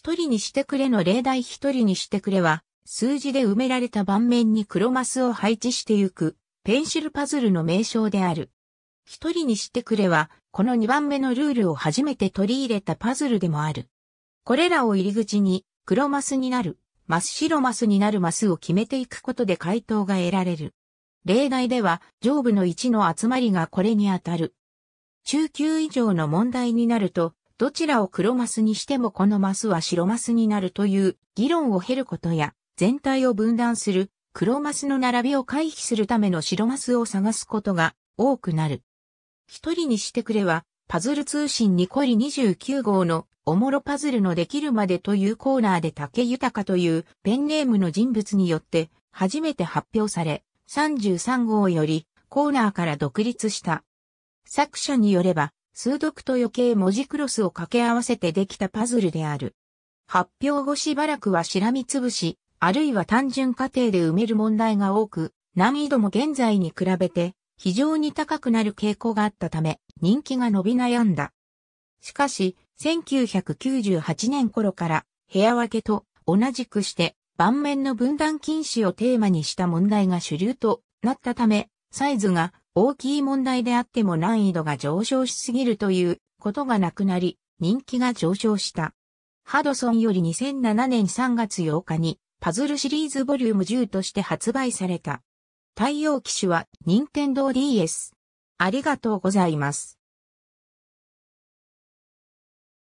一人にしてくれの例題一人にしてくれは、数字で埋められた盤面に黒マスを配置してゆく、ペンシルパズルの名称である。一人にしてくれは、この2番目のルールを初めて取り入れたパズルでもある。これらを入り口に、黒マスになる、マス白マスになるマスを決めていくことで回答が得られる。例題では、上部の1の集まりがこれに当たる。中級以上の問題になると、どちらを黒マスにしてもこのマスは白マスになるという議論を経ることや、全体を分断する黒マスの並びを回避するための白マスを探すことが多くなる。一人にしてくれは、パズル通信にコリ29号のおもろパズルのできるまでというコーナーで竹豊というペンネームの人物によって初めて発表され、33号よりコーナーから独立した。作者によれば、数読と余計文字クロスを掛け合わせてできたパズルである。発表後しばらくはしらみつぶし、あるいは単純過程で埋める問題が多く、難易度も現在に比べて非常に高くなる傾向があったため、人気が伸び悩んだ。しかし、1998年頃から部屋分けと同じくして盤面の分断禁止をテーマにした問題が主流となったため、サイズが大きい問題であっても難易度が上昇しすぎるということがなくなり、人気が上昇した。ハドソンより2007年3月8日にパズルシリーズボリューム10として発売された。対応機種は任天堂 DS。ありがとうございます。